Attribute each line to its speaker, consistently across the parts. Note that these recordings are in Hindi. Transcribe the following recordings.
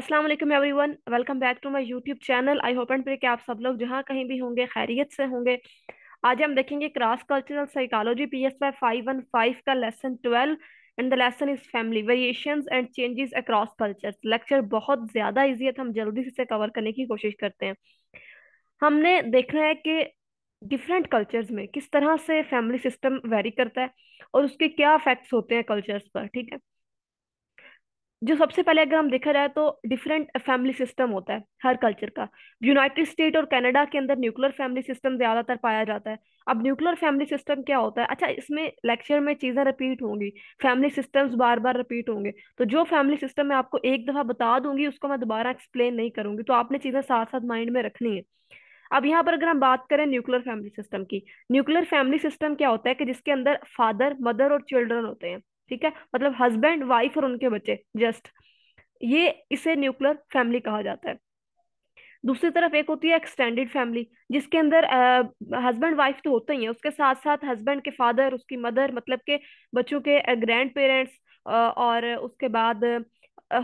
Speaker 1: अस्सलाम वालेकुम everyone welcome back to my YouTube channel I hope and pray कि आप सब लोग जहाँ कहीं भी होंगे खैरियत से होंगे आज हम देखेंगे cross cultural psychology P S Y five one five का lesson twelve and the lesson is family variation and changes across culture lecture बहुत ज़्यादा ईजी है तो हम जल्दी से इसे कवर करने की कोशिश करते हैं हमने देखना है कि डिफरेंट कल्चर्स में किस तरह से फैमिली सिस्टम वेरी करता है और उसके क्या इफेक्ट्स होते हैं कल्चर्स पर ठीक है जो सबसे पहले अगर हम देखा जाए तो डिफरेंट फैमिली सिस्टम होता है हर कल्चर का यूनाइटेड स्टेट और कनाडा के अंदर न्यूक्लियर फैमिली सिस्टम ज़्यादातर पाया जाता है अब न्यूक्लियर फैमिली सिस्टम क्या होता है अच्छा इसमें लेक्चर में चीज़ें रिपीट होंगी फैमिली सिस्टम्स बार बार रिपीट होंगे तो जो फैमिली सिस्टम मैं आपको एक दफ़ा बता दूंगी उसको मैं दोबारा एक्सप्लेन नहीं करूँगी तो आपने चीज़ें साथ साथ माइंड में रखनी है अब यहाँ पर अगर हम बात करें न्यूक्लियर फैमिली सिस्टम की न्यूक्लियर फैमिली सिस्टम क्या होता है कि जिसके अंदर फादर मदर और चिल्ड्रन होते हैं ठीक है मतलब हस्बैंड वाइफ और उनके बच्चे जस्ट ये इसे न्यूक्लियर फैमिली कहा जाता है दूसरी तरफ एक होती है एक्सटेंडेड फैमिली जिसके अंदर हस्बैंड वाइफ तो होते ही है उसके साथ साथ हस्बैंड के फादर उसकी मदर मतलब के बच्चों के ग्रैंड पेरेंट्स और उसके बाद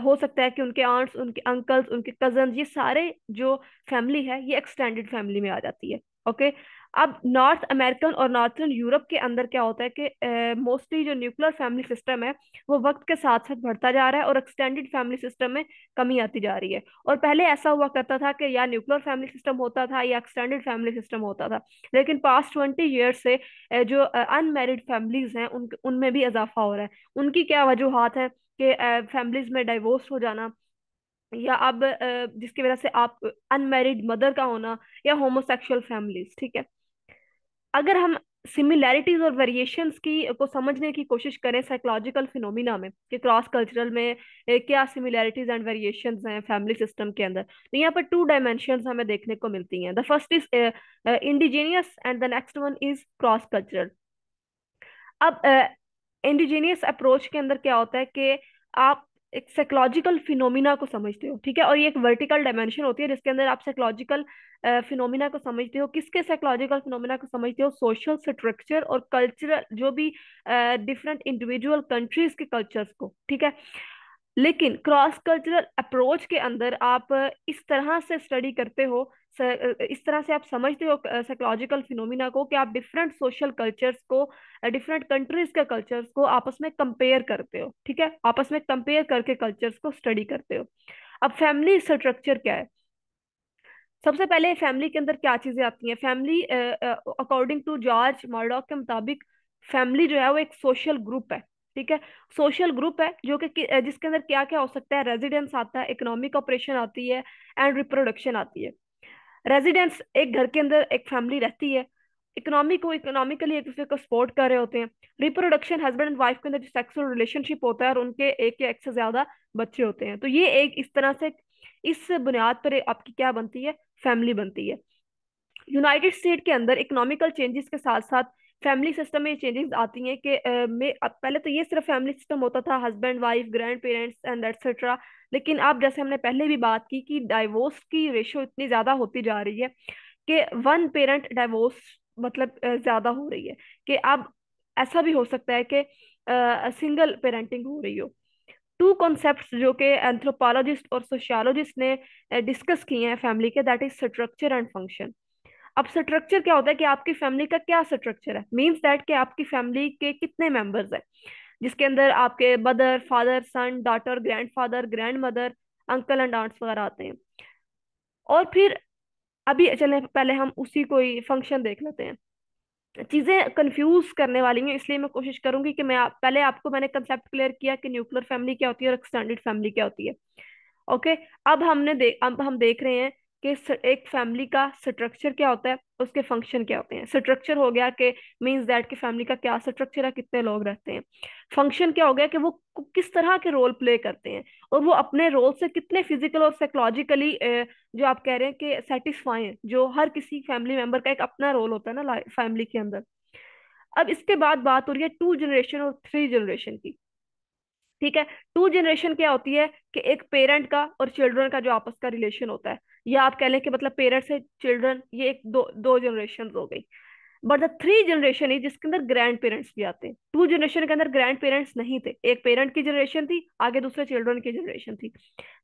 Speaker 1: हो सकता है कि उनके आंट्स उनके अंकल्स उनके कजन ये सारे जो फैमिली है ये एक्सटेंडेड फैमिली में आ जाती है ओके अब नॉर्थ अमेरिकन और नॉर्थर्न यूरोप के अंदर क्या होता है कि मोस्टली जो न्यूक्लियर फैमिली सिस्टम है वो वक्त के साथ साथ बढ़ता जा रहा है और एक्सटेंडेड फैमिली सिस्टम में कमी आती जा रही है और पहले ऐसा हुआ करता था कि या न्यूक्लियर फैमिली सिस्टम होता था या एक्सटेंडेड फैमिली सिस्टम होता था लेकिन पास्ट ट्वेंटी ईयर्स से जो अनमेरिड फैमिलीज हैं उन उनमें भी इजाफा हो रहा है उनकी क्या वजूहत है कि फैमिलीज में डाइवोर्स हो जाना या अब जिसकी वजह से आप अनमेरिड मदर का होना या होमोसेक्सुअल फैमिलीज ठीक है अगर हम सिमिलैरिटीज और वेरिएशंस की को समझने की कोशिश करें साइकोलॉजिकल फिनोमिना में कि क्रॉस कल्चरल में क्या सिमिलैरिटीज एंड वेरिएशंस हैं फैमिली सिस्टम के अंदर तो यहाँ पर टू डायमेंशन हमें देखने को मिलती हैं the first is indigenous and the next one is cross cultural अब इंडिजीनियस uh, अप्रोच के अंदर क्या होता है कि आप एक साइकोलॉजिकल फिनोमिना को समझते हो ठीक है और ये एक वर्टिकल डायमेंशन होती है जिसके अंदर आप साइकोलॉजिकल फिनोमिना को समझते हो किसके साइकोलॉजिकल फिनोमिना को समझते हो सोशल स्ट्रक्चर और कल्चरल जो भी डिफरेंट इंडिविजुअल कंट्रीज के कल्चर्स को ठीक है लेकिन क्रॉस कल्चरल अप्रोच के अंदर आप इस तरह से स्टडी करते हो इस तरह से आप समझते हो साइकोलॉजिकल फिनोमिना को कि आप डिफरेंट सोशल कल्चर्स को डिफरेंट कंट्रीज के कल्चर्स को आपस में कंपेयर करते हो ठीक है आपस में कंपेयर करके कल्चर्स को स्टडी करते हो अब फैमिली स्ट्रक्चर क्या है सबसे पहले फैमिली के अंदर क्या चीजें आती हैं family according to George Murdock के मुताबिक फैमिली जो है वो एक सोशल ग्रुप है ठीक है सोशल ग्रुप है जो कि जिसके अंदर क्या क्या हो सकता है रेजिडेंस आता है इकोनॉमिक ऑपरेशन आती है एंड रिप्रोडक्शन आती है रेजिडेंस एक घर के अंदर एक फैमिली रहती है इकोनॉमिक वो इकोनॉमिकली एक दूसरे को सपोर्ट कर रहे होते हैं रिप्रोडक्शन हस्बैंड एंड वाइफ के अंदर जो सेक्सुअल रिलेशनशिप होता है और उनके एक या एक से ज्यादा बच्चे होते हैं तो ये एक इस तरह से इस बुनियाद पर आपकी क्या बनती है फैमिली बनती है यूनाइटेड स्टेट के अंदर इकोनॉमिकल चेंजेस के साथ साथ फैमिली सिस्टम में ये चेंजेस आती हैं कि में पहले तो ये सिर्फ फैमिली सिस्टम होता था husband wife grandparents and etcetera लेकिन अब जैसे हमने पहले भी बात की कि डाइवोर्स की रेशो इतनी ज़्यादा होती जा रही है कि वन पेरेंट डाइवोर्स मतलब ज़्यादा हो रही है कि अब ऐसा भी हो सकता है कि सिंगल पेरेंटिंग हो रही हो टू कॉन्सेप्ट जो कि एंथ्रोपोलॉजिस्ट और सोशियोलॉजिस्ट ने डिस्कस किए हैं फैमिली के that is structure and function अब स्ट्रक्चर क्या होता है कि आपकी फैमिली का क्या स्ट्रक्चर है मीन्स डेट कि आपकी फैमिली के कितने मेंबर्स हैं जिसके अंदर आपके mother father son daughter grandfather grandmother uncle and aunts वगैरह आते हैं और फिर अभी चले पहले हम उसी कोई फंक्शन देख लेते हैं चीज़ें कंफ्यूज करने वाली हैं इसलिए मैं कोशिश करूंगी कि मैं पहले आपको मैंने कंसेप्ट क्लियर किया कि न्यूक्लियर फैमिली क्या होती है और एक्सटेंडेड फैमिली क्या होती है ओके अब हमने दे अब हम देख रहे हैं कि एक फैमिली का स्ट्रक्चर क्या होता है उसके फंक्शन क्या होते हैं स्ट्रक्चर हो गया कि मीन्स दैट कि फैमिली का क्या स्ट्रक्चर है कितने लोग रहते हैं फंक्शन क्या हो गया कि वो किस तरह के रोल प्ले करते हैं और वो अपने रोल से कितने फिजिकल और साइकोलॉजिकली जो आप कह रहे हैं कि सेटिस्फाई जो हर किसी फैमिली मेम्बर का एक अपना रोल होता है ना फैमिली के अंदर अब इसके बाद बात हो रही है टू जनरेशन और थ्री जनरेशन की ठीक है टू जनरेशन क्या होती है कि एक पेरेंट का और चिल्ड्रन का जो आपस का रिलेशन होता है या आप कह लें कि मतलब पेरेंट्स है चिल्ड्रन ये एक दो दो जनरेशन हो गई बट द थ्री जनरेशन ही जिसके अंदर ग्रैंड पेरेंट्स भी आते हैं टू जनरेशन के अंदर ग्रैंड पेरेंट्स नहीं थे एक पेरेंट की जनरेशन थी आगे दूसरे चिल्ड्रन की जनरेशन थी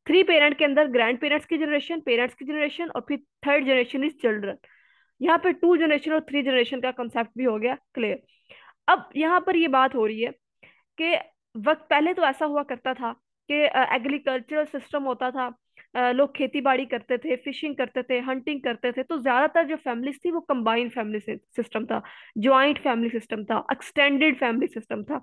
Speaker 1: थ्री पेरेंट के अंदर ग्रैंड पेरेंट्स की जनरेशन पेरेंट्स की जनरेशन और फिर थर्ड जनरेशन इज चिल्ड्रन यहाँ पर टू जनरेशन और थ्री जनरेशन का कंसेप्ट भी हो गया क्लियर अब यहाँ पर ये बात हो रही है कि वक्त पहले तो ऐसा हुआ करता था कि एग्रीकल्चरल सिस्टम होता था लोग खेती बाड़ी करते थे फिशिंग करते थे हंटिंग करते थे तो ज़्यादातर जो फैमिलीज थी वो कंबाइन फैमिली सिस्टम था ज्वाइंट फैमिली सिस्टम था एक्सटेंडेड फैमिली सिस्टम था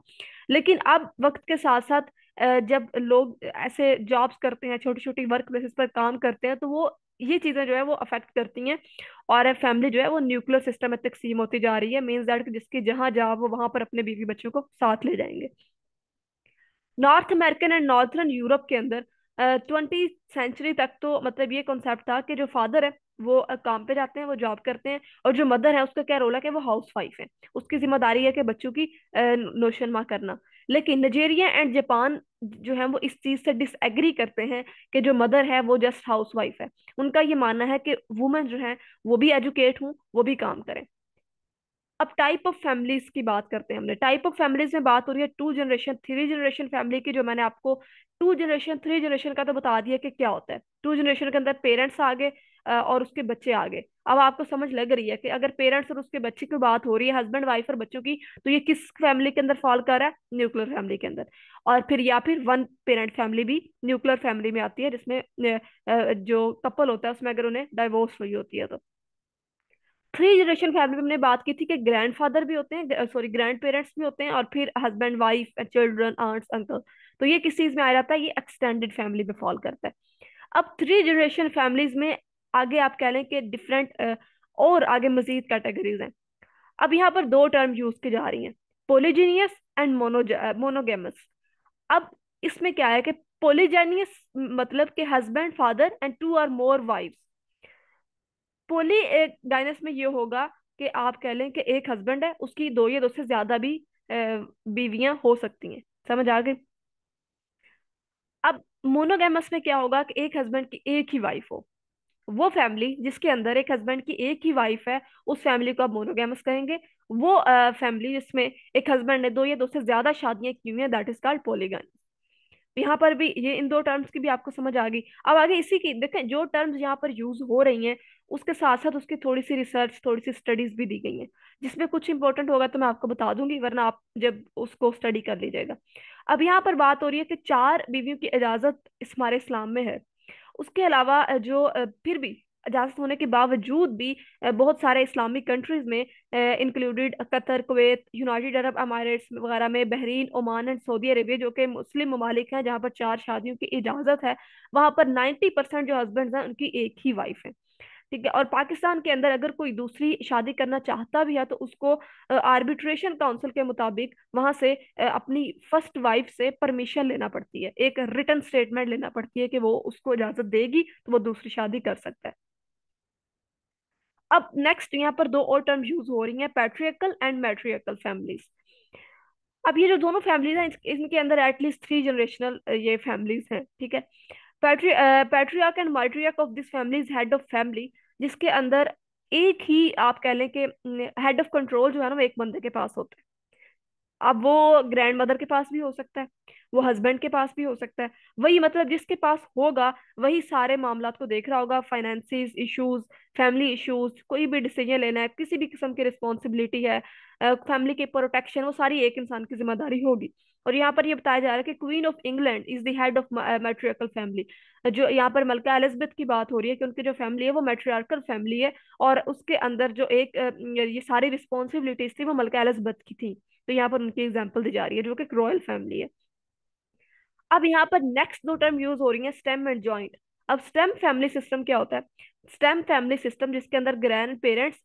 Speaker 1: लेकिन अब वक्त के साथ साथ जब लोग ऐसे जॉब्स करते हैं छोटी छोटी वर्क प्लेसेस पर काम करते हैं तो वो ये चीज़ें जो है वो अफेक्ट करती हैं और फैमिली जो है वो न्यूक्लियर सिस्टम में तकसीम होती जा रही है मीन्स दैट जिसकी जहाँ जाओ वो वहाँ पर अपने बीवी बच्चों को साथ ले जाएंगे North American and northern Europe के अंदर ट्वेंटी सेंचुरी तक तो मतलब ये कॉन्सेप्ट था कि जो फादर है वो काम पे जाते हैं वो जॉब करते हैं और जो मदर है उसका क्या रोल है कि वो हाउस वाइफ है उसकी जिम्मेदारी है कि बच्चों की नौशनमा करना लेकिन नजेरिया एंड जापान जो है वो इस चीज़ से डिसएग्री करते हैं कि जो मदर है वो जस्ट हाउस वाइफ है उनका ये मानना है कि वुमेन जो है वो भी एजुकेट हूँ वो भी काम करें अब टाइप ऑफ फैमिलीज की बात करते हैं हमने टाइप ऑफ फैमिलीज में बात हो रही है two generation three generation family की जो मैंने आपको टू जनरेशन थ्री जनरेशन का तो बता दिया कि क्या होता है टू जनरेशन के अंदर पेरेंट्स आ गए और उसके बच्चे आ गए अब आपको समझ लग रही है कि अगर पेरेंट्स और उसके बच्चे की बात हो रही है हस्बैंड वाइफ और बच्चों की तो ये किस फैमिली के अंदर फॉल कर रहा है न्यूक्लियर फैमिली के अंदर और फिर या फिर वन पेरेंट फैमिली भी न्यूक्लियर फैमिली में आती है जिसमें जो कपल होता है उसमें अगर उन्हें डाइवोर्स हुई होती है तो थ्री जनरेशन फैमिली में हमने बात की थी कि ग्रैंडफादर भी होते हैं सॉरी ग्रैंड पेरेंट्स भी होते हैं और फिर husband wife children aunts uncle तो ये किस चीज़ में आ जाता है ये एक्सटेंडेड फैमिली में फॉल करता है अब थ्री जनरेशन फैमिलीज में आगे आप कह लें कि डिफरेंट और आगे मजीद कैटेगरीज हैं अब यहाँ पर दो टर्म यूज की जा रही हैं पोलिजीनियस एंड मोनोगेमस अब इसमें क्या है कि पोलिजेनियस मतलब कि husband father and two or more wifes पोली डायनेस में ये होगा कि आप कह लें कि एक हस्बैंड है उसकी दो या दो से ज्यादा भी बीवियां हो सकती हैं समझ आ गई अब मोनोगेमस में क्या होगा कि एक हस्बैंड की एक ही वाइफ हो वो फैमिली जिसके अंदर एक हस्बैंड की एक ही वाइफ है उस फैमिली को आप मोनोगेमस कहेंगे वो फैमिली जिसमें एक हस्बैंड ने दो या दो से ज्यादा शादियां की हुई हैं दैट इज कॉल्ड पोलीगन यहाँ पर भी ये इन दो टर्म्स की भी आपको समझ आ गई अब आगे इसी की देखें जो टर्म्स यहाँ पर यूज हो रही हैं उसके साथ साथ उसकी थोड़ी सी रिसर्च थोड़ी सी स्टडीज भी दी गई हैं जिसमें कुछ इंपॉर्टेंट होगा तो मैं आपको बता दूंगी वरना आप जब उसको स्टडी कर लीजिएगा अब यहाँ पर बात हो रही है कि चार बीवियों की इजाजत इस्मार इस्लाम में है उसके अलावा जो फिर भी इजाज़त होने के बावजूद भी बहुत सारे इस्लामिक कंट्रीज़ में included Qatar Kuwait United Arab Emirates वगैरह में Bahrain Oman and Saudi Arabia जो कि मुस्लिम ममालिक हैं जहाँ पर चार शादियों की इजाज़त है वहाँ पर नाइन्टी परसेंट जो हस्बैंड हैं उनकी एक ही वाइफ है ठीक है और पाकिस्तान के अंदर अगर कोई दूसरी शादी करना चाहता भी है तो उसको आर्बिट्रेशन काउंसिल के मुताबिक वहाँ से अपनी फर्स्ट वाइफ से परमिशन लेना पड़ती है एक रिटर्न स्टेटमेंट लेना पड़ती है कि वो उसको इजाज़त देगी तो वो दूसरी शादी कर सकता है अब नेक्स्ट यहाँ पर दो और टर्म यूज हो रही हैं पैट्रियकल एंड मैट्रियकल फैमिलीज अब ये जो दोनों फैमिलीज हैं इनके अंदर एटलीस्ट थ्री जनरेशनल ये फैमिलीज हैं ठीक है पैट्री patriarch and matriarch of this families head of family जिसके अंदर एक ही आप कह लें कि हेड ऑफ कंट्रोल जो है ना वो एक बंदे के पास होता है अब वो ग्रैंड मदर के पास भी हो सकता है वो हस्बैंड के पास भी हो सकता है वही मतलब जिसके पास होगा वही सारे मामला को देख रहा होगा फाइनेंसिस इश्यूज फैमिली इश्यूज कोई भी डिसीजन लेना है किसी भी किस्म की रिस्पॉन्सिबिलिटी है फैमिली की प्रोटेक्शन वो सारी एक इंसान की जिम्मेदारी होगी और यहाँ पर ये बताया जा रहा है कि queen of England is the head of matriarchal family जो यहाँ पर मलका एलिजबेथ की बात हो रही है कि उनकी जो फैमिली है वो मेट्रियकल फैमिली है और उसके अंदर जो एक ये सारी रिस्पॉन्सिबिलिटीज थी वो मलका एलिजबेथ की थी तो यहाँ पर उनकी एग्जाम्पल दी जा रही है जो कि रॉयल फैमिली है अब यहाँ पर नेक्स्ट दो टर्म यूज हो रही है स्टेम एंड ज्वाइंट अब स्टेम फैमिली सिस्टम क्या होता है स्टेम फैमिली सिस्टम जिसके अंदर ग्रैंड पेरेंट्स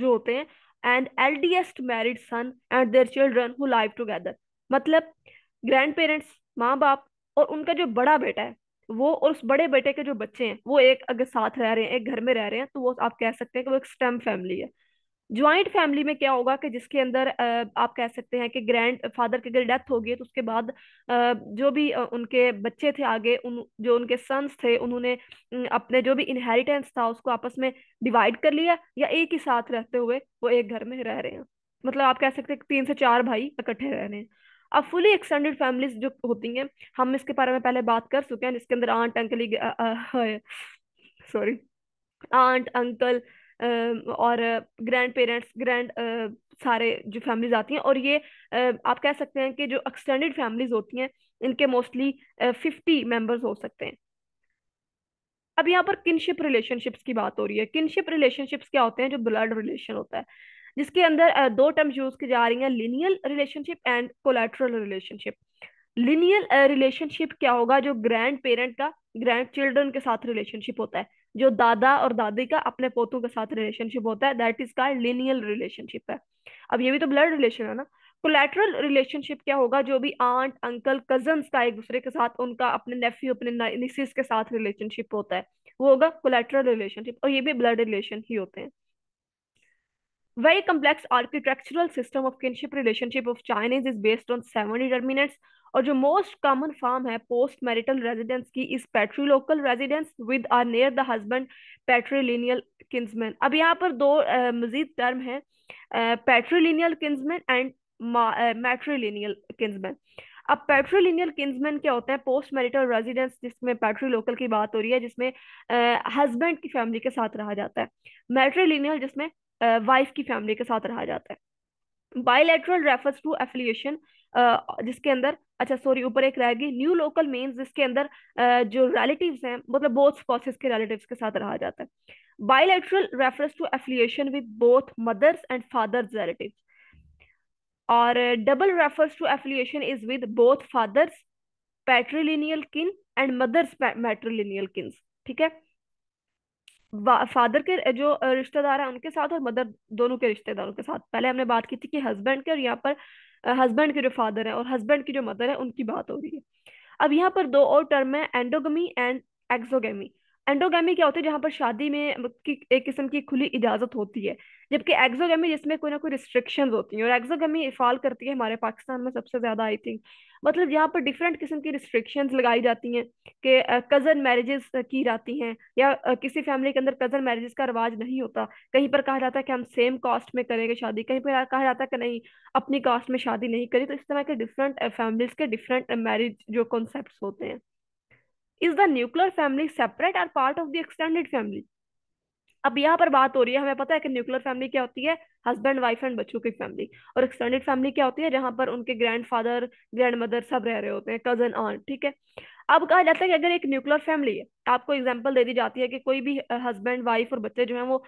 Speaker 1: जो होते हैं and eldest married son and their children who live together मतलब ग्रैंड पेरेंट्स माँ बाप और उनका जो बड़ा बेटा है वो और उस बड़े बेटे के जो बच्चे हैं वो एक अगर साथ रह रहे हैं एक घर में रह रहे हैं तो वो आप कह सकते हैं कि वो एक स्टेम फैमिली है ज्वाइंट फैमिली में क्या होगा कि जिसके अंदर आप कह सकते हैं कि ग्रैंड फादर की अगर डेथ होगी तो उसके बाद जो भी उनके बच्चे थे आगे उन जो उनके सन्स थे उन्होंने अपने जो भी इनहेरिटेंस था उसको आपस में डिवाइड कर लिया या एक ही साथ रहते हुए वो एक घर में रह रहे हैं मतलब आप कह सकते हैं तीन से चार भाई इकट्ठे रह रहे हैं अब फुली एक्सटेंडेड फैमिलीज जो होती हैं हम इसके बारे में पहले बात कर चुके हैं जिसके अंदर aunt uncle sorry aunt uncle और ग्रैंड पेरेंट्स ग्रैंड सारे जो फैमिलीज आती हैं और ये आप कह सकते हैं कि जो एक्सटेंडेड फैमिलीज होती हैं इनके मोस्टली फिफ्टी मेंबर्स हो सकते हैं अब यहाँ पर किनशिप रिलेशनशिप्स की बात हो रही है किनशिप रिलेशनशिप्स क्या होते हैं जो ब्लड रिलेशन होता है जिसके अंदर दो टर्म्स यूज की जा रही हैं lineal relationship and collateral relationship lineal relationship क्या होगा जो ग्रैंड पेरेंट का ग्रैंड चिल्ड्रन के साथ रिलेशनशिप होता है जो दादा और दादी का अपने पोतों के साथ रिलेशनशिप होता है दैट इज का लिनियल रिलेशनशिप है अब ये भी तो ब्लड रिलेशन है ना कोलेट्रल रिलेशनशिप क्या होगा जो भी आंट अंकल कजन का एक दूसरे के साथ उनका अपने नेफ्यू अपने निसिस के साथ रिलेशनशिप होता है वो होगा कोलेट्रल रिलेशनशिप और ये भी ब्लड रिलेशन ही होते हैं very complex architectural system of kinship relationship of Chinese is based on seven determinants और जो मोस्ट कॉमन फॉर्म है पोस्ट मैरिटल रेजिडेंस की is patrilocal residence with or near the husband patrilineal kinsman अब यहाँ पर दो मजीद टर्म है patrilineal kinsman and matrilineal kinsman अब पेट्रोलिनियल किन्समैन क्या होता है पोस्ट मैरिटल रेजिडेंस जिसमें पेट्रोलोकल लोकल की बात हो रही है जिसमें हस्बैंड की फैमिली के साथ रहा जाता है मैट्रीलिनियल जिसमें वाइफ की फैमिली के साथ रहा जाता है बायोलेटरल रेफर्स टू एफिलिएशन जिसके अंदर अच्छा सॉरी ऊपर एक रह गई न्यू लोकल मीन्स जिसके अंदर जो रिलेटिव्स हैं मतलब बोथ स्पॉसिस के रिलेटिव्स के साथ रहा जाता है bilateral reference to affiliation with both mother's and father's relative और double refers to affiliation is with both father's patrilineal kin and mother's मैट्रिलिनियल किन ठीक है फादर के जो रिश्तेदार हैं उनके साथ और मदर दोनों के रिश्तेदारों के साथ पहले हमने बात की थी कि हस्बैंड के और यहाँ पर हस्बैंड के जो फादर है और हस्बैंड की जो मदर है उनकी बात हो रही है अब यहाँ पर दो और टर्म है एंडोगमी एंड एक्सोगेमी एंडोगी क्या होती है जहाँ पर शादी में एक किस्म की खुली इजाजत होती है जबकि एक्जोगमी जिसमें कोई ना कोई रिस्ट्रिक्शन होती हैं और एक्जोगमी इफाल करती है हमारे पाकिस्तान में सबसे ज़्यादा आई थिंक मतलब यहाँ पर डिफरेंट किस्म की रिस्ट्रिक्शंस लगाई जाती हैं कि कज़न मैरिजेस की जाती हैं या किसी फैमिली के अंदर कज़न मैरिजेस का रिवाज नहीं होता कहीं पर कहा जाता है कि हम सेम कास्ट में करेंगे शादी कहीं पर कहा जाता है कि नहीं अपनी कास्ट में शादी नहीं करी तो इस तरह के डिफरेंट फैमिलीज के डिफरेंट मैरिज जो कॉन्सेप्ट होते हैं is the nuclear family separate or part of the extended family अब यहाँ पर बात हो रही है हमें पता है कि न्यूक्लियर फैमिली क्या होती है हस्बैंड वाइफ एंड बच्चों की फैमिली और एक्सटेंडेड फैमिली क्या होती है जहाँ पर उनके ग्रैंड फादर ग्रैंड मदर सब रह रहे होते हैं कजन ऑन ठीक है अब कहा जाता है कि अगर एक न्यूक्लियर फैमिली है तो आपको एग्जाम्पल दे दी जाती है कि कोई भी हस्बैंड वाइफ और बच्चे जो हैं वो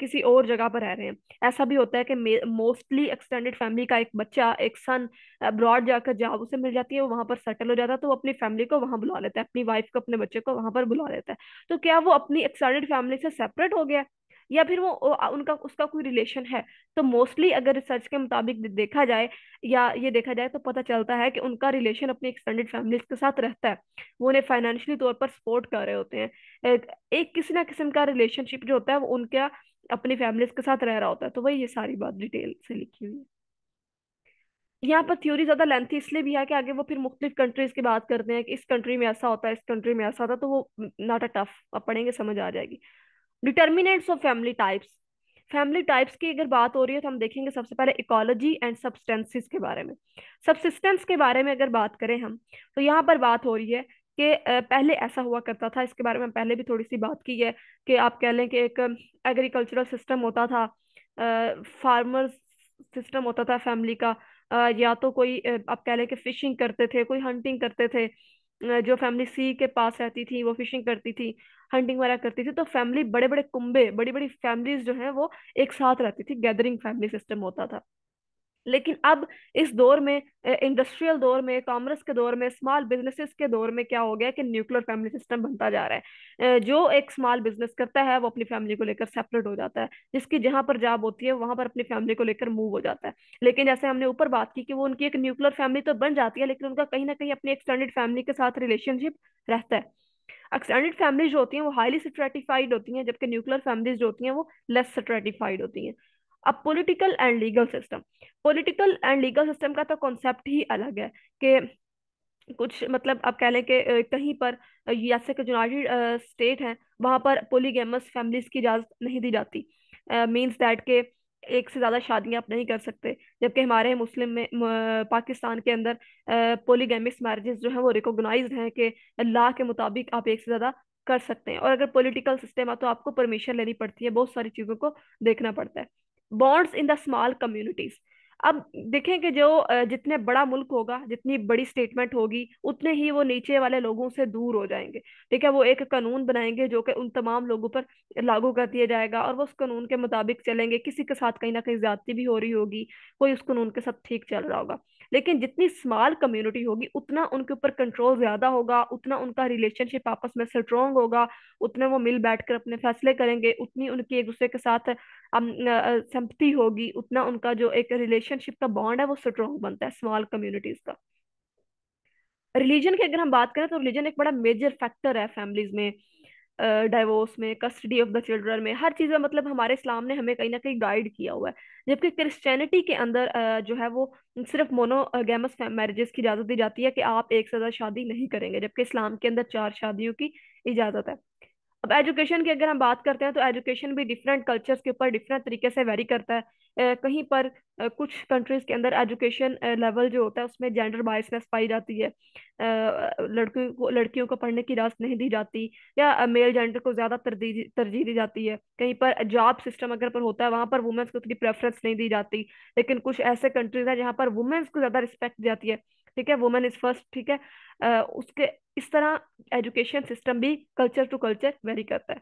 Speaker 1: किसी और जगह पर रह रहे हैं ऐसा भी होता है कि मोस्टली एक्सटेंडेड फैमिली का एक बच्चा एक सन अब्रॉड जाकर जॉब उसे मिल जाती है वो वहां पर सेटल हो जाता है तो वो अपनी फैमिली को वहां बुला लेता है अपनी वाइफ को अपने बच्चे को वहां पर बुला लेता है तो क्या वो अपनी एक्सटेंडेड फैमिली से सेपरेट हो गया या फिर वो उनका उसका कोई रिलेशन है तो मोस्टली अगर रिसर्च के मुताबिक देखा जाए या ये देखा जाए तो पता चलता है कि उनका रिलेशन अपनी एक्सटेंडेड फैमिलीज के साथ रहता है वो उन्हें फाइनेंशियली तौर पर सपोर्ट कर रहे होते हैं एक किसी ना किस्म का रिलेशनशिप जो होता है वो उनका अपनी फैमिलीज के साथ रह रहा होता है तो वही ये सारी बात डिटेल से लिखी हुई है यहाँ पर थ्योरी ज़्यादा लेंथी इसलिए भी है कि आगे वो फिर मुख्तलिफ कंट्रीज़ की बात करते हैं कि इस कंट्री में ऐसा होता है इस कंट्री में ऐसा होता है तो वो नॉट अ टफ अब पढ़ेंगे समझ आ जाएगी determinants of family types family types की अगर बात हो रही है तो हम देखेंगे सबसे पहले इकोलॉजी एंड सब्सटेंसिस के बारे में सब्सिस्टेंस के बारे में अगर बात करें हम तो यहाँ पर बात हो रही है कि पहले ऐसा हुआ करता था इसके बारे में पहले भी थोड़ी सी बात की है कि आप कह लें कि एक एग्रीकल्चरल सिस्टम होता था फार्मर्स सिस्टम होता था फैमिली का या तो कोई आप कह लें कि फिशिंग करते थे कोई हंटिंग करते थे जो फैमिली सी के पास रहती थी वो फिशिंग करती थी हंटिंग वगैरह करती थी तो फैमिली बड़े बड़े कुंबे बड़ी बड़ी फैमिलीज जो हैं वो एक साथ रहती थी गैदरिंग फैमिली सिस्टम होता था लेकिन अब इस दौर में इंडस्ट्रियल दौर में कॉमर्स के दौर में स्मॉल बिजनेसेस के दौर में क्या हो गया कि न्यूक्लियर फैमिली सिस्टम बनता जा रहा है जो एक स्मॉल बिजनेस करता है वो अपनी फैमिली को लेकर सेपरेट हो जाता है जिसकी जहां पर जॉब होती है वहां पर अपनी फैमिली को लेकर मूव हो जाता है लेकिन जैसे हमने ऊपर बात की कि वो उनकी एक न्यूक्लियर फैमिली तो बन जाती है लेकिन उनका कहीं ना कहीं अपनी एक्सटेंडेड फैमिली के साथ रिलेशनशिप रहता है एक्सटेंडेड फैमिली जो होती हैं वो हाईली स्ट्रेटिफाइड होती हैं जबकि न्यूक्लियर फैमिलीज जो होती हैं वो लेस स्ट्रेटिफाइड होती हैं अब political and legal system political and legal system का तो कॉन्सेप्ट ही अलग है कि कुछ मतलब आप कह लें कि कहीं पर जैसे कि यूनाइटेड स्टेट हैं वहाँ पर पोलीगेमस फैमिलीज़ की इजाज़त नहीं दी जाती मीन्स दैट के एक से ज़्यादा शादियाँ आप नहीं कर सकते जबकि हमारे मुस्लिम में पाकिस्तान के अंदर पोलीगेमिक्स मैरिजेस जो हैं वो रिकोगनाइज हैं कि ला के मुताबिक आप एक से ज़्यादा कर सकते हैं और अगर पॉलिटिकल सिस्टम है तो आपको परमिशन लेनी पड़ती है बहुत सारी चीज़ों को देखना पड़ता है bonds in the small communities अब देखें कि जो जितने बड़ा मुल्क होगा जितनी बड़ी स्टेटमेंट होगी उतने ही वो नीचे वाले लोगों से दूर हो जाएंगे ठीक है वो एक कानून बनाएंगे जो कि उन तमाम लोगों पर लागू कर दिया जाएगा और वो उस कानून के मुताबिक चलेंगे किसी के साथ कहीं ना कहीं ज्यादती भी हो रही होगी कोई उस कानून के साथ ठीक चल रहा होगा लेकिन जितनी स्मॉल कम्युनिटी होगी उतना उनके ऊपर कंट्रोल ज्यादा होगा उतना उनका रिलेशनशिप आपस में स्ट्रोंग होगा उतना वो मिल बैठ कर अपने फैसले करेंगे उतनी उनकी एक दूसरे के साथ संपत्ति होगी उतना उनका जो एक रिलेशनशिप का बॉन्ड है वो स्ट्रोंग बनता है स्मॉल कम्युनिटीज का रिलीजन की अगर हम बात करें तो रिलीजन एक बड़ा मेजर फैक्टर है फैमिलीज में डाइवोर्स में कस्टडी ऑफ द चिल्ड्रन में हर चीज़ में मतलब हमारे इस्लाम ने हमें कहीं ना कहीं गाइड किया हुआ है जबकि क्रिश्चियनिटी के अंदर जो है वो सिर्फ मोनोगेमस मैरिजेस की इजाज़त दी जाती है कि आप एक से ज़्यादा शादी नहीं करेंगे जबकि इस्लाम के अंदर चार शादियों की इजाज़त है अब एजुकेशन की अगर हम बात करते हैं तो एजुकेशन भी डिफरेंट कल्चर्स के ऊपर डिफरेंट तरीके से वेरी करता है कहीं पर कुछ कंट्रीज़ के अंदर एजुकेशन लेवल जो होता है उसमें जेंडर बाइसनेस पाई जाती है लड़कियों को लड़कियों को पढ़ने की इजाज़त नहीं दी जाती या मेल जेंडर को ज़्यादा तरजीह दी जाती है कहीं पर जॉब सिस्टम अगर पर होता है वहाँ पर वुमेंस को उतनी प्रेफरेंस नहीं दी जाती लेकिन कुछ ऐसे कंट्रीज़ हैं जहाँ पर वुमेंस को ज़्यादा रिस्पेक्ट दी जाती है ठीक है वुमेन इज फर्स्ट ठीक है उसके इस तरह एजुकेशन सिस्टम भी कल्चर टू कल्चर वेरी करता है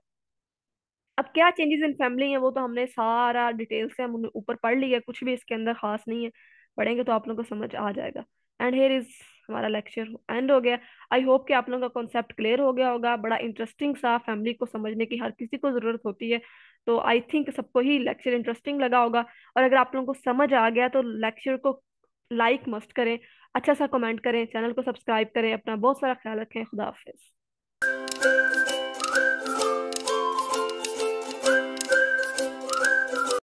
Speaker 1: अब क्या चेंजेस इन फैमिली है वो तो हमने सारा डिटेल से हम ऊपर पढ़ लिया कुछ भी इसके अंदर खास नहीं है पढ़ेंगे तो आप लोगों को समझ आ जाएगा एंड हेयर इज हमारा लेक्चर एंड हो गया आई होप कि आप लोगों का कॉन्सेप्ट क्लियर हो गया होगा बड़ा इंटरेस्टिंग सा फैमिली को समझने की हर किसी को ज़रूरत होती है तो आई थिंक सबको ही लेक्चर इंटरेस्टिंग लगा होगा और अगर आप लोगों को समझ आ गया तो लेक्चर को लाइक मस्ट करें अच्छा सा कमेंट करें चैनल को सब्सक्राइब करें अपना बहुत सारा ख्याल रखें खुदा हाफिज़